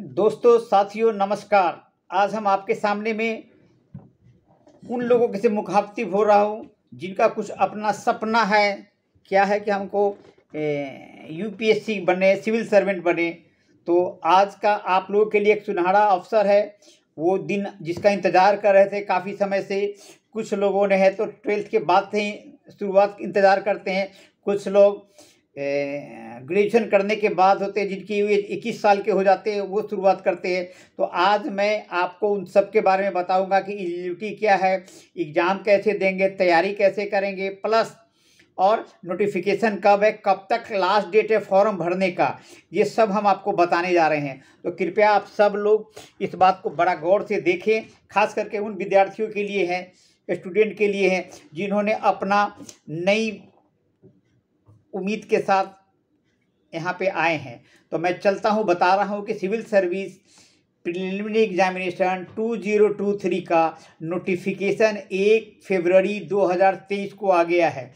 दोस्तों साथियों नमस्कार आज हम आपके सामने में उन लोगों के से मुखातिब हो रहा हूँ जिनका कुछ अपना सपना है क्या है कि हमको यूपीएससी बने सिविल सर्वेंट बने तो आज का आप लोगों के लिए एक सुनहरा अवसर है वो दिन जिसका इंतज़ार कर रहे थे काफ़ी समय से कुछ लोगों ने है तो ट्वेल्थ के बाद से ही शुरुआत इंतज़ार करते हैं कुछ लोग ग्रेजुएशन करने के बाद होते हैं जिनकी एज इक्कीस साल के हो जाते हैं वो शुरुआत करते हैं तो आज मैं आपको उन सब के बारे में बताऊंगा कि एलिजिबिलिटी क्या है एग्ज़ाम कैसे देंगे तैयारी कैसे करेंगे प्लस और नोटिफिकेशन कब है कब तक लास्ट डेट है फॉर्म भरने का ये सब हम आपको बताने जा रहे हैं तो कृपया आप सब लोग इस बात को बड़ा गौर से देखें खास करके उन विद्यार्थियों के लिए हैं स्टूडेंट के लिए हैं जिन्होंने अपना नई उम्मीद के साथ यहाँ पे आए हैं तो मैं चलता हूँ बता रहा हूँ कि सिविल सर्विस प्रिलिमिनरी एग्जामिनेशन 2023 का नोटिफिकेशन एक फरवरी 2023 को आ गया है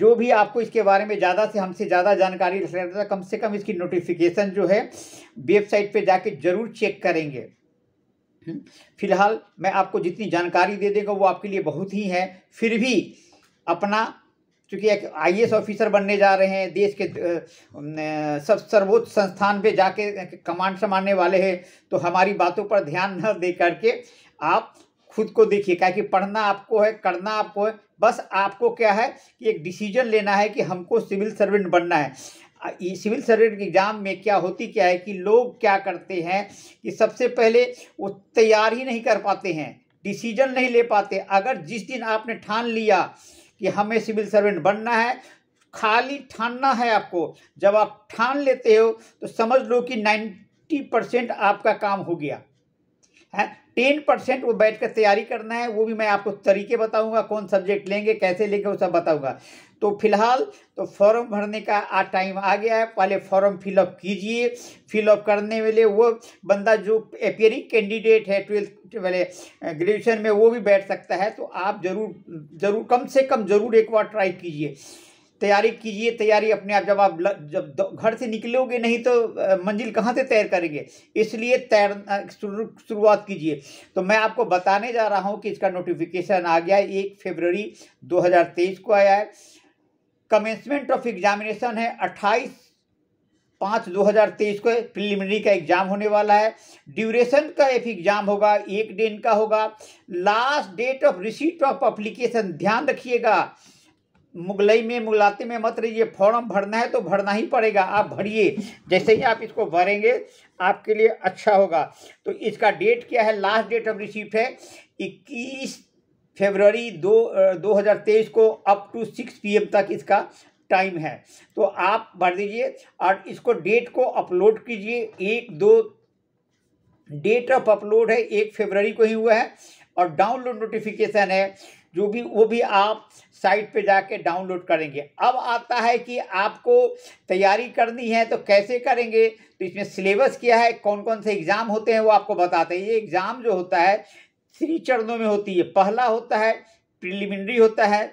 जो भी आपको इसके बारे में ज़्यादा से हमसे ज़्यादा जानकारी रहता तो कम से कम इसकी नोटिफिकेशन जो है वेबसाइट पे जाके ज़रूर चेक करेंगे हम्म, फिलहाल मैं आपको जितनी जानकारी दे देगा वो आपके लिए बहुत ही है फिर भी अपना चूँकि एक आई ऑफिसर बनने जा रहे हैं देश के सब सर्वोच्च संस्थान पे जाके कमांड संभालने वाले हैं तो हमारी बातों पर ध्यान न दे करके आप खुद को देखिए क्या कि पढ़ना आपको है करना आपको है बस आपको क्या है कि एक डिसीजन लेना है कि हमको सिविल सर्वेंट बनना है सिविल सर्वेंट एग्ज़ाम में क्या होती क्या है कि लोग क्या करते हैं कि सबसे पहले वो तैयार ही नहीं कर पाते हैं डिसीजन नहीं ले पाते अगर जिस दिन आपने ठान लिया कि हमें सिविल सर्वेंट बनना है खाली ठानना है आपको जब आप ठान लेते हो तो समझ लो कि नाइन्टी परसेंट आपका काम हो गया है टेन परसेंट वो बैठ कर तैयारी करना है वो भी मैं आपको तरीके बताऊंगा कौन सब्जेक्ट लेंगे कैसे लेंगे वो सब बताऊंगा तो फिलहाल तो फॉर्म भरने का आ टाइम आ गया है पहले फॉर्म फिलअप कीजिए फिलअप करने वाले वो बंदा जो अपेयरिंग कैंडिडेट है ट्वेल्थ वाले ग्रेजुएशन में वो भी बैठ सकता है तो आप जरूर जरूर कम से कम जरूर एक बार ट्राई कीजिए तैयारी कीजिए तैयारी अपने आप जब आप जब घर से निकलोगे नहीं तो मंजिल कहाँ से तैर करेंगे इसलिए तैर शुरुआत कीजिए तो मैं आपको बताने जा रहा हूँ कि इसका नोटिफिकेशन आ गया एक फेबररी 2023 को आया है कमेंसमेंट ऑफ एग्जामिनेशन है अट्ठाईस पाँच दो हज़ार तेईस को प्रिलिमिनरी का एग्जाम होने वाला है ड्यूरेशन का एक एग्जाम होगा एक दिन का होगा last date of receipt of application ध्यान रखिएगा मुगलई में मुगलाते में मत रहिए फॉर्म भरना है तो भरना ही पड़ेगा आप भरिए जैसे ही आप इसको भरेंगे आपके लिए अच्छा होगा तो इसका डेट क्या है लास्ट डेट ऑफ रिसीट है इक्कीस फेबररी दो दो हज़ार तेईस को अप टू सिक्स पीएम तक इसका टाइम है तो आप भर दीजिए और इसको डेट को अपलोड कीजिए एक दो डेट ऑफ अपलोड है एक फेबररी को ही हुआ है और डाउनलोड नोटिफिकेशन है जो भी वो भी आप साइट पे जाके डाउनलोड करेंगे अब आता है कि आपको तैयारी करनी है तो कैसे करेंगे तो इसमें सिलेबस क्या है कौन कौन से एग्ज़ाम होते हैं वो आपको बताते हैं ये एग्ज़ाम जो होता है थ्री चरणों में होती है पहला होता है प्रिलिमिनरी होता है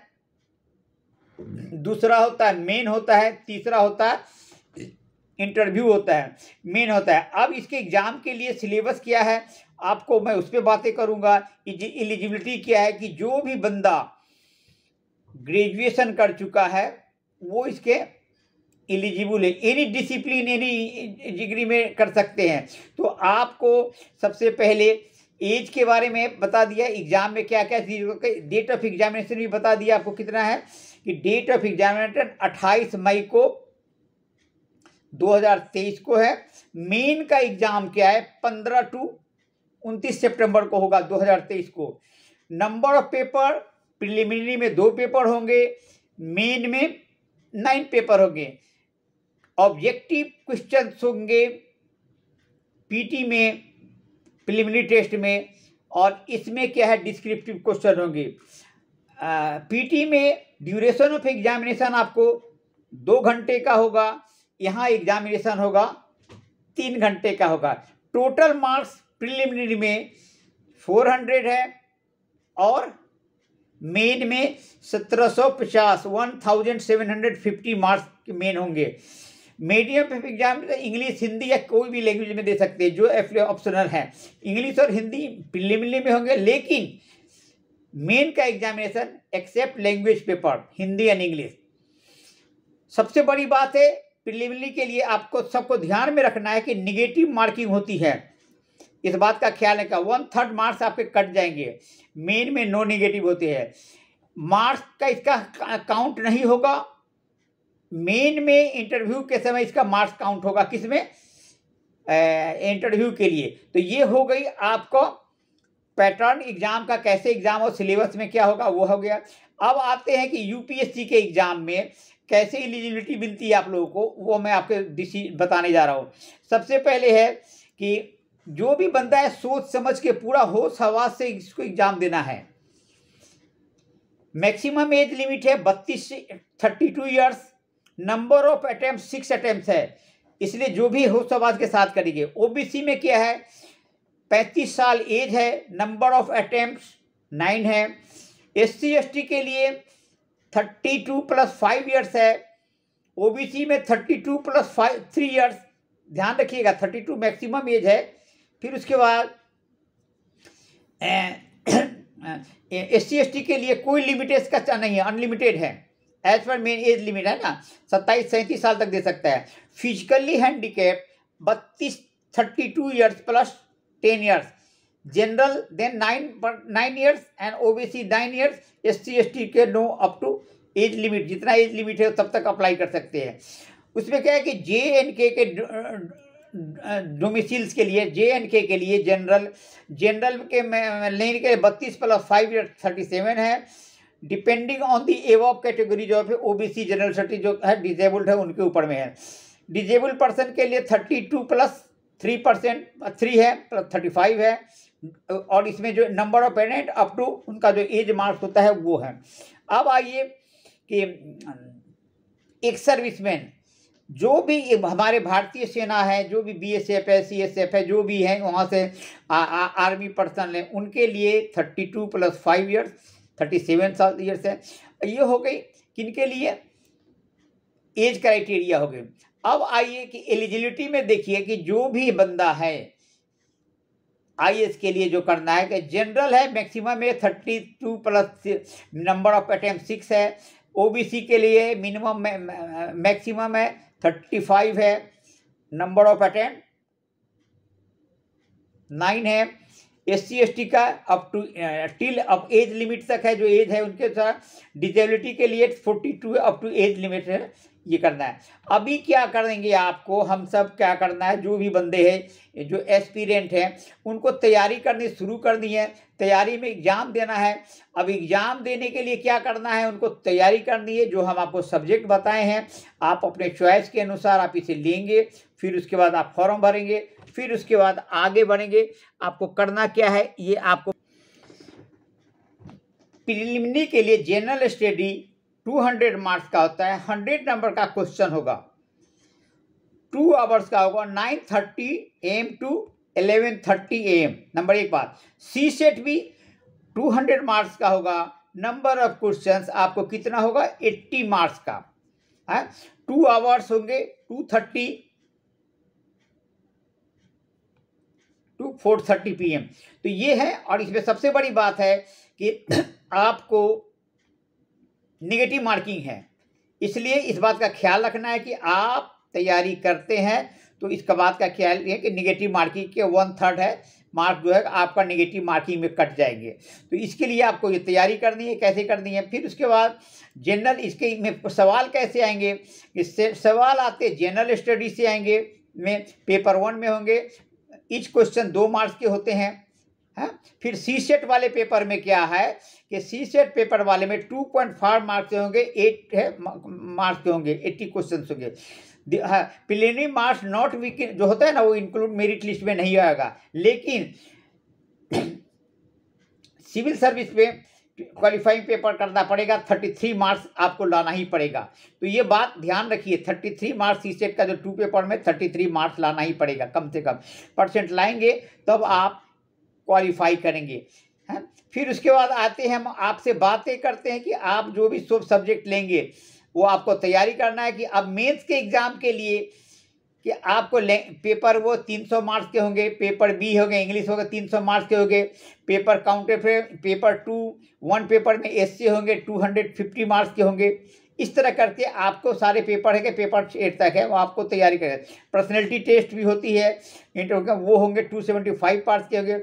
दूसरा होता है मेन होता है तीसरा होता है इंटरव्यू होता है मेन होता है अब इसके एग्ज़ाम के लिए सिलेबस क्या है आपको मैं उस पर बातें करूँगा एलिजिबिलिटी क्या है कि जो भी बंदा ग्रेजुएशन कर चुका है वो इसके एलिजिबल है एनी डिसिप्लिन एनी डिग्री में कर सकते हैं तो आपको सबसे पहले एज के बारे में बता दिया एग्जाम में क्या क्या चीज डेट ऑफ एग्जामिनेशन भी बता दिया आपको कितना है कि डेट ऑफ एग्जामिनेशन 28 मई को 2023 को है मेन का एग्जाम क्या है 15 टू 29 सितंबर को होगा 2023 को नंबर ऑफ पेपर प्रिलिमिनरी में दो पेपर होंगे मेन में नाइन पेपर होंगे ऑब्जेक्टिव क्वेश्चन होंगे पीटी में प्रिलिमिनरी टेस्ट में और इसमें क्या है डिस्क्रिप्टिव क्वेश्चन होंगे पीटी में ड्यूरेशन ऑफ एग्जामिनेशन आपको दो घंटे का होगा यहाँ एग्जामिनेशन होगा तीन घंटे का होगा टोटल मार्क्स प्रिलिमिनरी में फोर हंड्रेड है और मेन में सत्रह सौ पचास one thousand seven hundred fifty marks के मेन होंगे मीडियम ऑफ एग्जाम में इंग्लिश हिंदी या कोई भी लैंग्वेज में दे सकते हैं जो ऑप्शनल है इंग्लिश और हिंदी प्रिलिमिनरी में होंगे लेकिन मेन का examination except language paper Hindi and English सबसे बड़ी बात है प्रिलिमिनरी के लिए आपको सबको ध्यान में रखना है कि निगेटिव मार्किंग होती है इस बात का ख्याल रखा वन थर्ड मार्क्स आपके कट जाएंगे मेन में नो निगेटिव होते हैं मार्क्स का इसका काउंट नहीं होगा मेन में इंटरव्यू के समय इसका मार्क्स काउंट होगा किस में इंटरव्यू के लिए तो ये हो गई आपको पैटर्न एग्जाम का कैसे एग्जाम और सिलेबस में क्या होगा वो हो गया अब आते हैं कि यूपीएससी के एग्जाम में कैसे एलिजिबिलिटी मिलती है आप लोगों को वो मैं आपके डिसी बताने जा रहा हूँ सबसे पहले है कि जो भी बंदा है सोच समझ के पूरा होश हवास से इसको एग्जाम देना है मैक्सिमम एज लिमिट है बत्तीस से thirty two years number of attempt six attempt है इसलिए जो भी हो सवाल के साथ करेंगे ओबीसी में क्या है पैंतीस साल एज है नंबर ऑफ अटैम्प्ट नाइन है एस सी के लिए thirty two plus five years है ओबीसी में thirty two plus five three years ध्यान रखिएगा थर्टी टू मैक्सिमम एज है फिर उसके बाद एस सी के लिए कोई लिमिटेड का नहीं है अनलिमिटेड है as per main as limit है ना सत्ताईस सैंतीस साल तक दे सकता है फिजिकली हैंडीकेप बत्तीस thirty two years plus ten years general then nine nine years and OBC nine years S C S T के no up to age limit जितना एज लिमिट है तब तक अप्लाई कर सकते हैं उसमें क्या है कि जे एंड के के डोमिसल्स के लिए जे एंड के के लिए जनरल जनरल के लेन के बत्तीस plus five year thirty seven है डिपेंडिंग ऑन दी एवॉप कैटेगरी जो है ओबीसी जनरल सर्टी जो है डिजेबल्ड है उनके ऊपर में है डिजेबल पर्सन के लिए thirty two plus three percent three है प्लस थर्टी फाइव है और इसमें जो number of parent up to उनका जो एज मार्क्स होता है वो है अब आइए कि एक सर्विसमैन जो भी हमारे भारतीय सेना है जो भी बी एस एफ है सी एस एफ है जो भी है वहाँ से आ, आ, आर्मी पर्सन है उनके लिए thirty two plus five years thirty seven साल ईयर्स है ये हो गई किनके लिए एज क्राइटेरिया हो गई अब आइए कि एलिजिबिलिटी में देखिए कि जो भी बंदा है आई के लिए जो करना है कि जनरल है मैक्सिमम में thirty two plus number of attempt six है ओबीसी के लिए मिनिमम मैक्सिमम है थर्टी फाइव है नंबर ऑफ अटैम्प नाइन है एस सी का up to till up age limit तक है जो एज है उनके साथ डिजेबिलिटी के लिए forty two up to age limit है ये करना है अभी क्या करेंगे आपको हम सब क्या करना है जो भी बंदे हैं जो एस्पिरेंट हैं उनको तैयारी करनी शुरू करनी है तैयारी में एग्ज़ाम देना है अब एग्ज़ाम देने के लिए क्या करना है उनको तैयारी करनी है जो हम आपको सब्जेक्ट बताए हैं आप अपने चॉइस के अनुसार आप इसे लेंगे फिर उसके बाद आप फॉर्म भरेंगे फिर उसके बाद आगे बढ़ेंगे आपको करना क्या है ये आपको प्रिलिमिनरी के लिए जनरल स्टडी 200 मार्क्स का होता है 100 नंबर का क्वेश्चन होगा टू आवर्स का होगा 9:30 thirty AM to eleven thirty AM number एक बात सी सेट भी टू हंड्रेड मार्क्स का होगा नंबर ऑफ क्वेश्चंस आपको कितना होगा एट्टी मार्क्स का है हाँ, टू आवर्स होंगे two thirty to four thirty P M तो ये है और इसमें सबसे बड़ी बात है कि आपको निगेटिव मार्किंग है इसलिए इस बात का ख्याल रखना है कि आप तैयारी करते हैं तो इसका बात का ख्याल है कि निगेटिव मार्किंग के वन थर्ड है मार्क जो है आपका निगेटिव मार्किंग में कट जाएंगे तो इसके लिए आपको ये तैयारी करनी है कैसे करनी है फिर उसके बाद जनरल इसके में सवाल कैसे आएंगे इससे सवाल आते जनरल स्टडी से आएंगे में पेपर वन में होंगे इच क्वेश्चन दो मार्क्स के होते हैं है फिर सी सेट वाले पेपर में क्या है कि सी सेट पेपर वाले में टू पॉइंट फाइव मार्क्स के होंगे एट है मार्क्स के होंगे एट्टी क्वेश्चन होंगे प्लेनरी मार्क्स नॉट वीक जो होता है ना वो इंक्लूड मेरिट लिस्ट में नहीं आएगा लेकिन सिविल सर्विस में क्वालिफाइंग पेपर करना पड़ेगा थर्टी थ्री मार्क्स आपको लाना ही पड़ेगा तो ये बात ध्यान रखिए thirty three marks C set का जो टू पेपर में थर्टी थ्री मार्क्स लाना ही पड़ेगा कम से कम परसेंट लाएंगे तब आप क्वालिफाई करेंगे है फिर उसके बाद आते हैं हम आपसे बातें करते हैं कि आप जो भी सब सब्जेक्ट लेंगे वो आपको तैयारी करना है कि अब मेन्स के एग्ज़ाम के लिए कि आपको पेपर वो 300 मार्क्स के होंगे पेपर बी हो गए इंग्लिश होगा 300 मार्क्स के होंगे पेपर काउंटर पे पेपर टू वन पेपर में सी होंगे 250 मार्क्स के होंगे इस तरह करके आपको सारे पेपर है कि पेपर एट तक है वो आपको तैयारी करें पर्सनैलिटी टेस्ट भी होती है इंटरव्यू वो होंगे टू सेवेंटी फाइव पार्ट्स के होंगे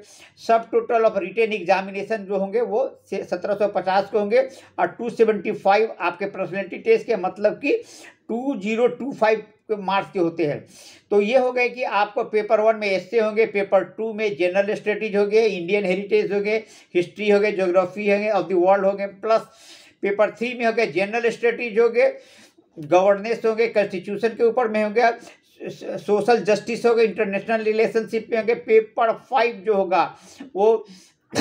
सब टोटल ऑफ रिटेन एग्जामिनेशन जो होंगे वो सत्रह सौ पचास के होंगे और टू सेवेंटी फाइव आपके पर्सनैलिटी टेस्ट के मतलब कि two zero two five marks के होते हैं तो ये हो गए कि आपको पेपर वन में ऐसे होंगे पेपर टू में जनरल स्टडीज हो गए इंडियन हेरिटेज हो गए हिस्ट्री हो गए जोग्राफी हो गए ऑफ द वर्ल्ड हो गए प्लस पेपर थ्री में हो गए जनरल स्टडीज हो गए गवर्नेंस होंगे कॉन्स्टिट्यूशन के ऊपर में होंगे सोशल जस्टिस होगा इंटरनेशनल रिलेशनशिप में होंगे पेपर फाइव जो होगा वो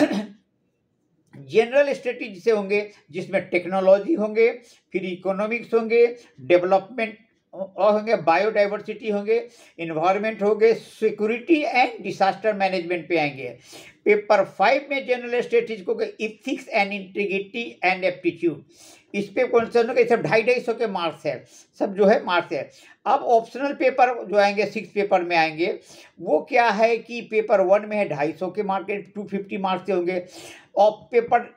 जनरल स्टडीज से होंगे जिसमें टेक्नोलॉजी होंगे फिर इकोनॉमिक्स होंगे डेवलपमेंट और होंगे बायोडाइवर्सिटी होंगे इन्वायरमेंट होंगे सिक्योरिटी एंड डिसास्टर मैनेजमेंट पे आएंगे पेपर फाइव में जनरल स्टेटिज को ethics and integrity and aptitude इस पे सा होगा सब ढाई ढाई सौ के मार्क्स है सब जो है मार्क्स है अब ऑप्शनल पेपर जो आएंगे सिक्स पेपर में आएंगे वो क्या है कि पेपर वन में है ढाई सौ के मार्क्स टू फिफ्टी मार्क्स के होंगे और पेपर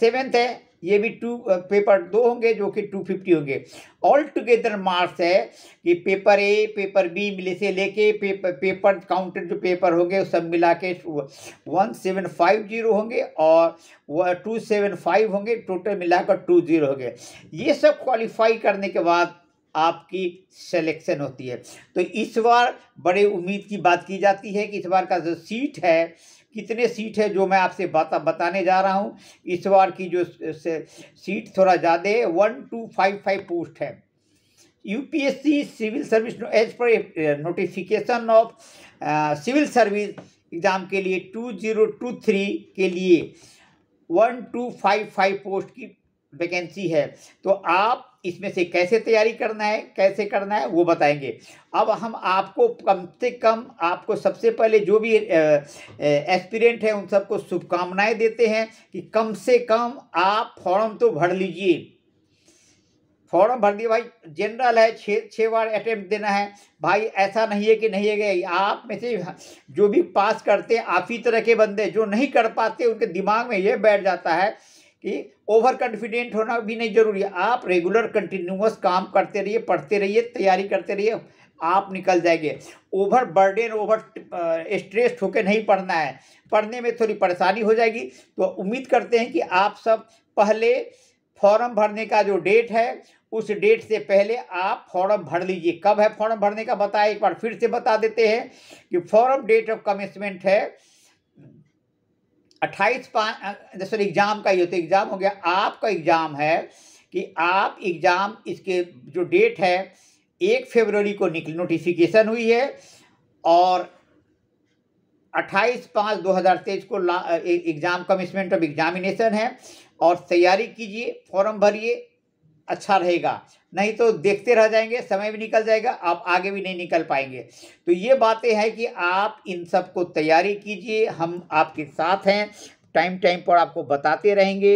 सेवेंथ है ये भी टू पेपर दो होंगे जो कि टू फिफ्टी होंगे ऑल टुगेदर मार्क्स है कि पेपर ए पेपर बी से लेके पेपर पेपर काउंटेड जो पेपर होंगे सब मिला के वन सेवन फाइव जीरो होंगे और टू सेवन फाइव होंगे टोटल मिलाकर टू जीरो होंगे ये सब क्वालिफाई करने के बाद आपकी सेलेक्शन होती है तो इस बार बड़े उम्मीद की बात की जाती है कि इस बार का जो सीट है कितने सीट है जो मैं आपसे बता बताने जा रहा हूँ इस बार की जो सीट थोड़ा ज़्यादा है one two five five post है UPSC civil service as per notification of civil service exam के लिए टू जीरो टू थ्री के लिए one two five five post की वैकेंसी है तो आप इसमें से कैसे तैयारी करना है कैसे करना है वो बताएंगे अब हम आपको कम से कम आपको सबसे पहले जो भी एस्पिरेंट हैं उन सबको शुभकामनाएं देते हैं कि कम से कम आप फॉर्म तो भर लीजिए फॉर्म भर दिए भाई जनरल है छः छः बार अटैम्प्ट देना है भाई ऐसा नहीं है कि नहीं है आप में से जो भी पास करते हैं आप ही तरह के बंदे जो नहीं कर पाते उनके दिमाग में ये बैठ जाता है कि ओवर कॉन्फिडेंट होना भी नहीं जरूरी है आप रेगुलर कंटिन्यूस काम करते रहिए पढ़ते रहिए तैयारी करते रहिए आप निकल जाएंगे ओवर बर्डन ओवर स्ट्रेस्ड होकर नहीं पढ़ना है पढ़ने में थोड़ी परेशानी हो जाएगी तो उम्मीद करते हैं कि आप सब पहले फॉर्म भरने का जो डेट है उस डेट से पहले आप फॉर्म भर लीजिए कब है फॉर्म भरने का बताया एक बार फिर से बता देते हैं कि फॉर्म डेट ऑफ कमिशमेंट है अट्ठाईस पाँच सॉरी एग्ज़ाम का ये तो एग्ज़ाम हो गया आपका एग्ज़ाम है कि आप एग्ज़ाम इसके जो डेट है एक फरवरी को निकल नोटिफिकेशन हुई है और अट्ठाईस पाँच दो हज़ार तेईस को एग्ज़ाम कमिशमेंट ऑफ एग्जामिनेशन है और तैयारी कीजिए फॉर्म भरिए अच्छा रहेगा नहीं तो देखते रह जाएंगे समय भी निकल जाएगा आप आगे भी नहीं निकल पाएंगे तो ये बातें हैं कि आप इन सब को तैयारी कीजिए हम आपके साथ हैं टाइम टाइम पर आपको बताते रहेंगे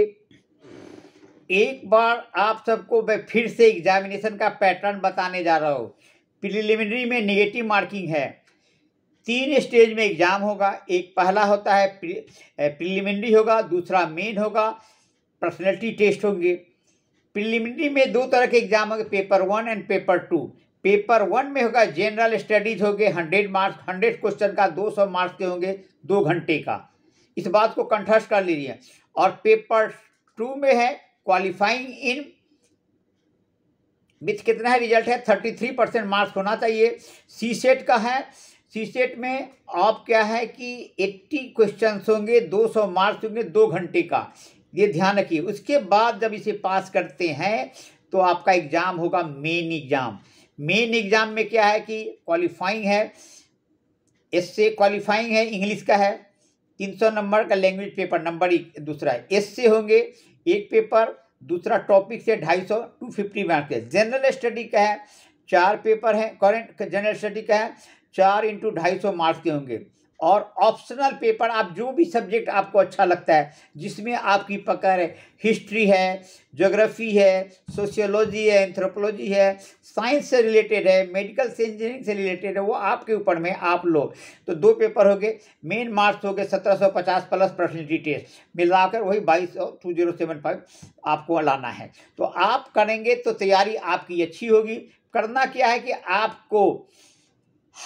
एक बार आप सबको मैं फिर से एग्जामिनेशन का पैटर्न बताने जा रहा हूँ प्रिलिमिनरी में निगेटिव मार्किंग है तीन स्टेज में एग्ज़ाम होगा एक पहला होता है प्रिलिमिनरी होगा दूसरा मेन होगा पर्सनैलिटी टेस्ट होंगे प्रिलिमिनरी में दो तरह के एग्जाम होंगे paper one and paper two paper one में होगा जनरल स्टडीज हो गए हंड्रेड मार्क्स हंड्रेड क्वेश्चन का दो सौ मार्क्स के होंगे दो घंटे का इस बात को कंठस्थ कर लीजिए और पेपर टू में है क्वालिफाइंग इन विथ कितना है रिजल्ट है थर्टी थ्री परसेंट मार्क्स होना चाहिए सी सेट का है सी सेट में आप क्या है कि एट्टी क्वेश्चन होंगे दो सौ मार्क्स होंगे दो घंटे का ये ध्यान रखिए उसके बाद जब इसे पास करते हैं तो आपका एग्ज़ाम होगा मेन एग्ज़ाम मेन एग्ज़ाम में क्या है कि क्वालिफाइंग है एस से क्वालिफाइंग है इंग्लिश का है तीन सौ नंबर का लैंग्वेज पेपर नंबर एक दूसरा है एस से होंगे एक पेपर दूसरा टॉपिक से ढाई सौ टू फिफ्टी मार्क्स है जनरल स्टडी का है चार पेपर है करेंट जनरल स्टडी का है चार इंटू ढाई सौ मार्क्स के होंगे और ऑप्शनल पेपर आप जो भी सब्जेक्ट आपको अच्छा लगता है जिसमें आपकी पकड़ है हिस्ट्री है जोग्राफी है सोशियोलॉजी है एंथ्रोपोलॉजी है साइंस से रिलेटेड है मेडिकल से इंजीनियरिंग से रिलेटेड है वो आपके ऊपर में आप लोग तो दो पेपर हो गए मेन मार्क्स हो गए सत्रह सौ पचास प्लस पर्सनलिटी टेस्ट मिलाकर वही बाईस सौ टू जीरो सेवन फाइव आपको लाना है तो आप करेंगे तो तैयारी आपकी अच्छी होगी करना क्या है कि आपको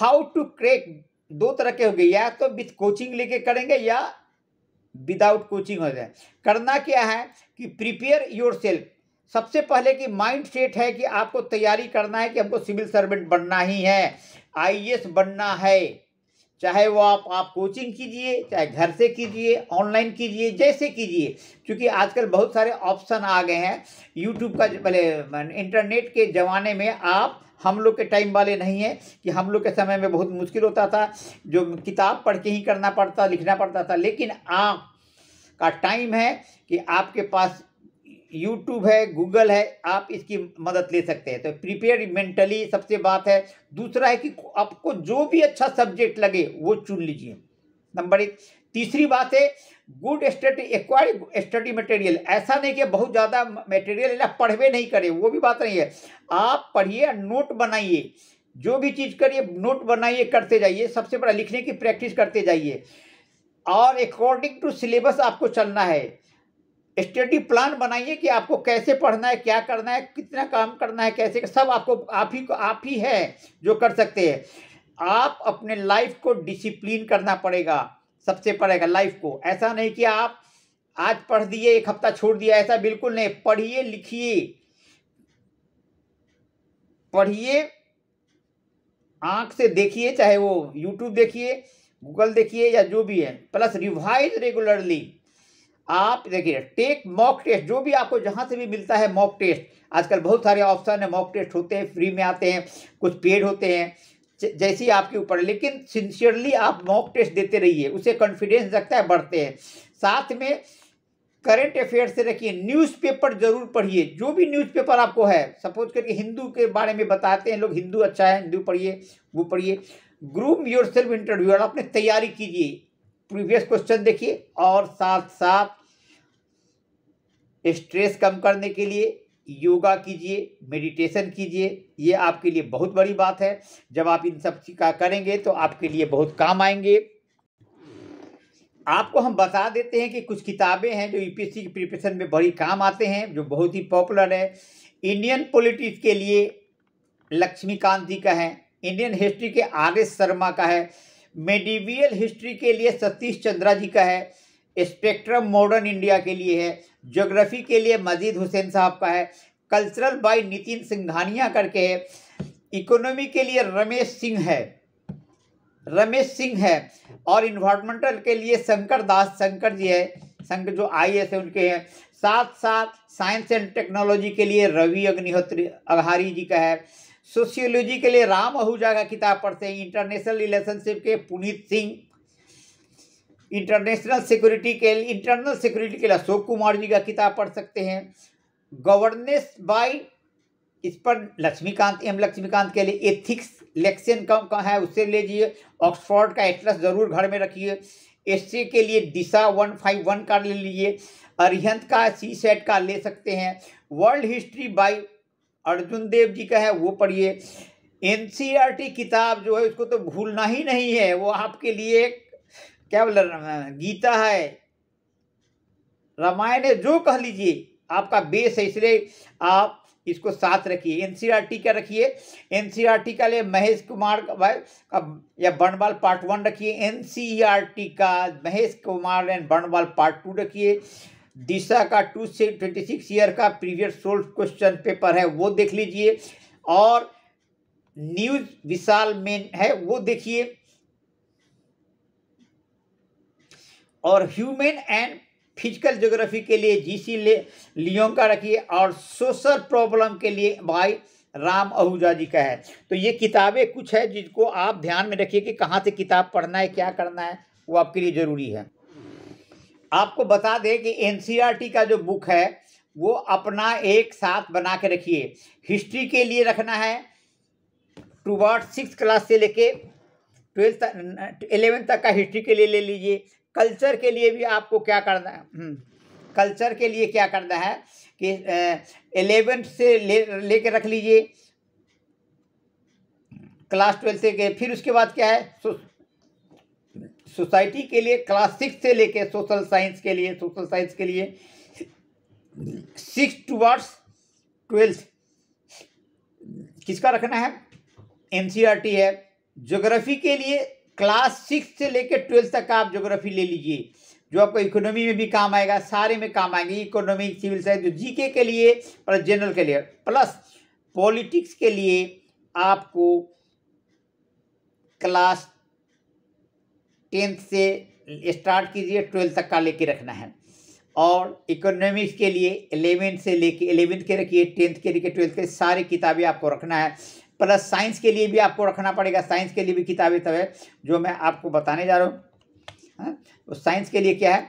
हाउ टू क्रेक दो तरह के होंगे या तो विथ कोचिंग लेके करेंगे या विदाउट कोचिंग हो जाए करना क्या है कि प्रिपेयर योर सेल्फ सबसे पहले कि माइंड सेट है कि आपको तैयारी करना है कि हमको सिविल सर्वेंट बनना ही है आईएएस बनना है चाहे वो आप आप कोचिंग कीजिए चाहे घर से कीजिए ऑनलाइन कीजिए जैसे कीजिए क्योंकि आजकल बहुत सारे ऑप्शन आ गए हैं यूट्यूब का भले इंटरनेट के ज़माने में आप हम लोग के टाइम वाले नहीं है कि हम लोग के समय में बहुत मुश्किल होता था जो किताब पढ़ के ही करना पड़ता लिखना पड़ता था लेकिन आप का टाइम है कि आपके पास यूट्यूब है गूगल है आप इसकी मदद ले सकते हैं तो प्रिपेयर मेंटली सबसे बात है दूसरा है कि आपको जो भी अच्छा सब्जेक्ट लगे वो चुन लीजिए नंबर एक तीसरी बात है good study acquire study material ऐसा नहीं कि बहुत ज़्यादा मटेरियल है पढ़वे नहीं करें वो भी बात नहीं है आप पढ़िए नोट बनाइए जो भी चीज़ करिए नोट बनाइए करते जाइए सबसे बड़ा लिखने की प्रैक्टिस करते जाइए और अकॉर्डिंग टू सिलेबस आपको चलना है स्टडी प्लान बनाइए कि आपको कैसे पढ़ना है क्या करना है कितना काम करना है कैसे सब आपको आप ही आप ही हैं जो कर सकते हैं आप अपने लाइफ को डिसिप्लिन करना पड़ेगा सबसे पड़ेगा लाइफ को ऐसा नहीं कि आप आज पढ़ दिए एक हफ्ता छोड़ दिया ऐसा बिल्कुल नहीं पढ़िए लिखिए पढ़िए आंख से देखिए चाहे वो यूट्यूब देखिए गूगल देखिए या जो भी है प्लस रिवाइज रेगुलरली आप देखिए टेक मॉक टेस्ट जो भी आपको जहाँ से भी मिलता है मॉक टेस्ट आजकल बहुत सारे ऑप्शन है मॉक टेस्ट होते हैं फ्री में आते हैं कुछ पेड होते हैं जैसी आपके ऊपर लेकिन सिंसियरली आप मॉक टेस्ट देते रहिए उसे कॉन्फिडेंस रखता है बढ़ते हैं साथ में करंट अफेयर से रखिए न्यूज़पेपर जरूर पढ़िए जो भी न्यूज़पेपर आपको है सपोज करके हिंदू के बारे में बताते हैं लोग हिंदू अच्छा है हिंदू पढ़िए वो पढ़िए ग्रूम योर सेल्फ इंटरव्यू और अपने तैयारी कीजिए प्रीवियस क्वेश्चन देखिए और साथ साथ स्ट्रेस कम करने के लिए योगा कीजिए मेडिटेशन कीजिए ये आपके लिए बहुत बड़ी बात है जब आप इन सब का करेंगे तो आपके लिए बहुत काम आएंगे आपको हम बता देते हैं कि कुछ किताबें हैं जो यूपीएससी की प्रिपरेशन में बड़ी काम आते हैं जो बहुत ही पॉपुलर है इंडियन पॉलिटिक्स के लिए लक्ष्मीकांत जी का है इंडियन हिस्ट्री के आर एस शर्मा का है मेडिवियल हिस्ट्री के लिए सतीश चंद्रा जी का है स्पेक्ट्रम मॉडर्न इंडिया के लिए है जोग्राफी के लिए मजीद हुसैन साहब का है कल्चरल बाय नितिन सिंघानिया करके है इकोनॉमी के लिए रमेश सिंह है रमेश सिंह है और इन्वायरमेंटल के लिए शंकर दास शंकर जी है शंकर जो आई एस है उनके हैं साथ साथ साइंस एंड टेक्नोलॉजी के लिए रवि अग्निहोत्री अघारी जी का है सोशियोलॉजी के लिए राम आहूजा का किताब पढ़ते हैं इंटरनेशनल रिलेशनशिप के पुनीत सिंह इंटरनेशनल सिक्योरिटी के लिए इंटरनल सिक्योरिटी के लिए अशोक कुमार जी का किताब पढ़ सकते हैं गवर्नेंस बाय इस पर लक्ष्मीकांत एम लक्ष्मीकांत के लिए एथिक्स लेक्शन कम कहाँ है उससे लीजिए ऑक्सफोर्ड का एटलस जरूर घर में रखिए एस के लिए दिशा वन फाइव वन का ले लीजिए अरिहंत का सी सेट का ले सकते हैं world history by Arjun Dev ji का है वो पढ़िए एन e किताब जो है उसको तो भूलना ही नहीं है वो आपके लिए क्या बोले गीता है रामायण है जो कह लीजिए आपका बेस है इसलिए आप इसको साथ रखिए एनसीईआरटी का रखिए एनसीईआरटी का लिए महेश कुमार भाई का या बनवाल पार्ट वन रखिए एनसीईआरटी का Mahesh Kumar and Barnwal part two रखिए दिशा का टू से ट्वेंटी सिक्स ईयर का प्रीवियस सोल्व क्वेश्चन पेपर है वो देख लीजिए और न्यूज विशाल मेन है वो देखिए और ह्यूमन एंड फिजिकल जोग्राफी के लिए जी सी ले लियों का रखिए और सोशल प्रॉब्लम के लिए भाई राम आहूजा जी का है तो ये किताबें कुछ है जिनको आप ध्यान में रखिए कि कहाँ से किताब पढ़ना है क्या करना है वो आपके लिए ज़रूरी है आपको बता दें कि एन e का जो बुक है वो अपना एक साथ बना के रखिए हिस्ट्री के लिए रखना है वर्ड सिक्स क्लास से लेके ट्वेल्थ इलेवेंथ तक का हिस्ट्री के लिए ले लीजिए कल्चर के लिए भी आपको क्या करना है हम्म। कल्चर के लिए क्या करना है कि एलेवेंथ से ले लेके रख लीजिए क्लास ट्वेल्थ से के फिर उसके बाद क्या है सो, सोसाइटी के लिए क्लास सिक्स से लेके सोशल साइंस के लिए सोशल साइंस के लिए सिक्स टूवर्ड्स ट्वेल्थ किसका रखना है एनसीईआरटी है ज्योग्राफी के लिए क्लास सिक्स से लेकर ट्वेल्थ तक आप ज्योग्राफी ले लीजिए जो आपको इकोनॉमी में भी काम आएगा सारे में काम आएंगे इकोनॉमिक सिविल साइंस जो जीके के लिए प्लस जनरल के लिए प्लस पॉलिटिक्स के लिए आपको क्लास टेंथ से स्टार्ट कीजिए ट्वेल्थ तक का लेके रखना है और इकोनॉमिक्स के लिए एलेवेंथ से लेके एलेवेंथ के रखिए टेंथ के लेके ट्वेल्थ के सारी किताबें आपको रखना है प्लस साइंस के लिए भी आपको रखना पड़ेगा साइंस के लिए भी किताबें तब तो है जो मैं आपको बताने जा रहा हूँ हाँ, तो साइंस के लिए क्या है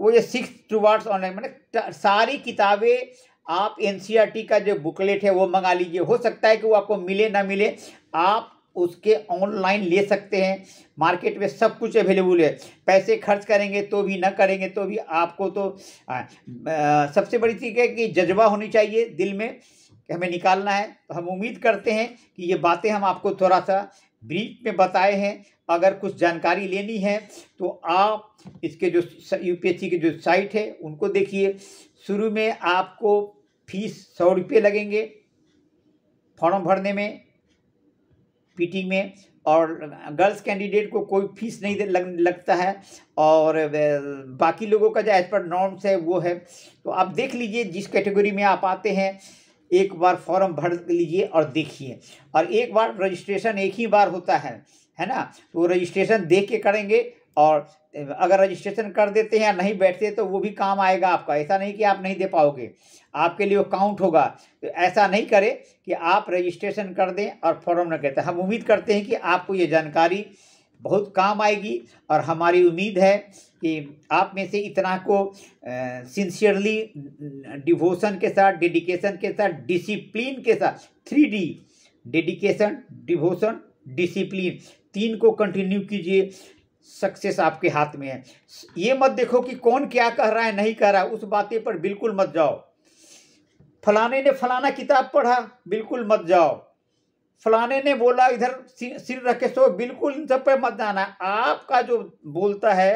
वो ये सिक्स टू वर्ड्स ऑनलाइन मैंने सारी किताबें आप एन e का जो बुकलेट है वो मंगा लीजिए हो सकता है कि वो आपको मिले ना मिले आप उसके ऑनलाइन ले सकते हैं मार्केट में सब कुछ अवेलेबल है पैसे खर्च करेंगे तो भी ना करेंगे तो भी आपको तो आ, हाँ, आ, सबसे बड़ी चीज़ है कि जज्बा होनी चाहिए दिल में कि हमें निकालना है तो हम उम्मीद करते हैं कि ये बातें हम आपको थोड़ा सा ब्रीफ में बताए हैं अगर कुछ जानकारी लेनी है तो आप इसके जो यूपीएससी की जो साइट है उनको देखिए शुरू में आपको फीस सौ रुपये लगेंगे फॉर्म भरने में पीटी में और गर्ल्स कैंडिडेट को कोई फीस नहीं लग, लगता है और बाकी लोगों का जो एज पर नॉर्म्स है वो है तो आप देख लीजिए जिस कैटेगरी में आप आते हैं एक बार फॉर्म भर लीजिए और देखिए और एक बार रजिस्ट्रेशन एक ही बार होता है है ना तो रजिस्ट्रेशन देख के करेंगे और अगर रजिस्ट्रेशन कर देते हैं या नहीं बैठते तो वो भी काम आएगा आपका ऐसा नहीं कि आप नहीं दे पाओगे आपके लिए वो काउंट होगा तो ऐसा नहीं करें कि आप रजिस्ट्रेशन कर दें और फॉर्म न कहते तो हम उम्मीद करते हैं कि आपको ये जानकारी बहुत काम आएगी और हमारी उम्मीद है कि आप में से इतना को सिंसियरली डिवोशन के साथ डेडिकेशन के साथ डिसिप्लिन के साथ three D dedication devotion discipline तीन को कंटिन्यू कीजिए सक्सेस आपके हाथ में है ये मत देखो कि कौन क्या कह रहा है नहीं कह रहा है उस बातें पर बिल्कुल मत जाओ फलाने ने फलाना किताब पढ़ा बिल्कुल मत जाओ फलाने ने बोला इधर सिर रख के सो बिल्कुल इन सब पे मत जाना आपका जो बोलता है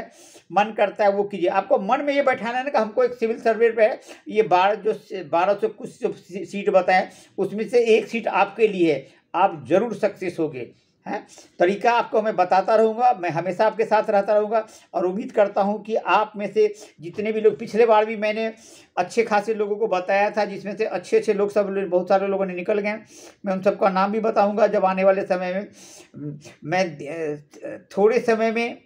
मन करता है वो कीजिए आपको मन में ये बैठाना है ना कि हमको एक सिविल सर्वे पे ये बारह जो बारह सौ कुछ जो सीट बताएं उसमें से एक सीट आपके लिए है आप जरूर सक्सेस होगे है तरीका आपको मैं बताता रहूँगा मैं हमेशा आपके साथ रहता रहूँगा और उम्मीद करता हूँ कि आप में से जितने भी लोग पिछले बार भी मैंने अच्छे खासे लोगों को बताया था जिसमें से अच्छे अच्छे लोग सब बहुत सारे लोगों ने निकल गए मैं उन सबका नाम भी बताऊँगा जब आने वाले समय में मैं थोड़े समय में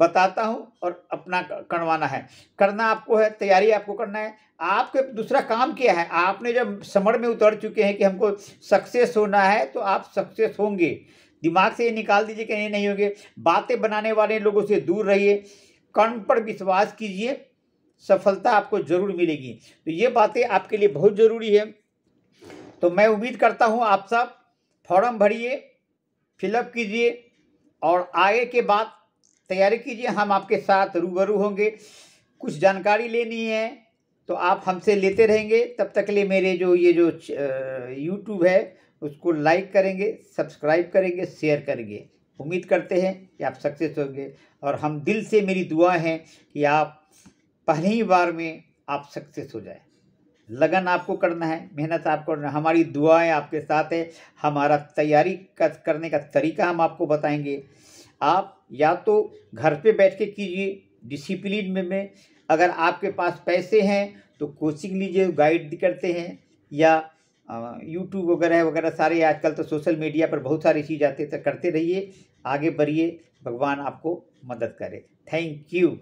बताता हूँ और अपना करवाना है करना आपको है तैयारी आपको करना है आपके दूसरा काम क्या है आपने जब समर में उतर चुके हैं कि हमको सक्सेस होना है तो आप सक्सेस होंगे दिमाग से ये निकाल दीजिए कि नहीं नहीं होंगे बातें बनाने वाले लोगों से दूर रहिए कर्म पर विश्वास कीजिए सफलता आपको जरूर मिलेगी तो ये बातें आपके लिए बहुत ज़रूरी है तो मैं उम्मीद करता हूँ आप सब फॉर्म भरिए फिलअप कीजिए और आगे के बाद तैयारी कीजिए हम आपके साथ रूबरू होंगे कुछ जानकारी लेनी है तो आप हमसे लेते रहेंगे तब तक के लिए मेरे जो ये जो यूट्यूब है उसको लाइक करेंगे सब्सक्राइब करेंगे शेयर करेंगे उम्मीद करते हैं कि आप सक्सेस होंगे और हम दिल से मेरी दुआ है कि आप पहली बार में आप सक्सेस हो जाए लगन आपको करना है मेहनत आपको करना है हमारी दुआएं आपके साथ है हमारा तैयारी करने का तरीका हम आपको बताएंगे आप या तो घर पे बैठ के कीजिए डिसिप्लिन में, में अगर आपके पास पैसे हैं तो कोचिंग लीजिए गाइड करते हैं या यूट्यूब वगैरह वगैरह सारे आजकल तो सोशल मीडिया पर बहुत सारी चीज़ आती है तो करते रहिए आगे बढ़िए भगवान आपको मदद करे थैंक यू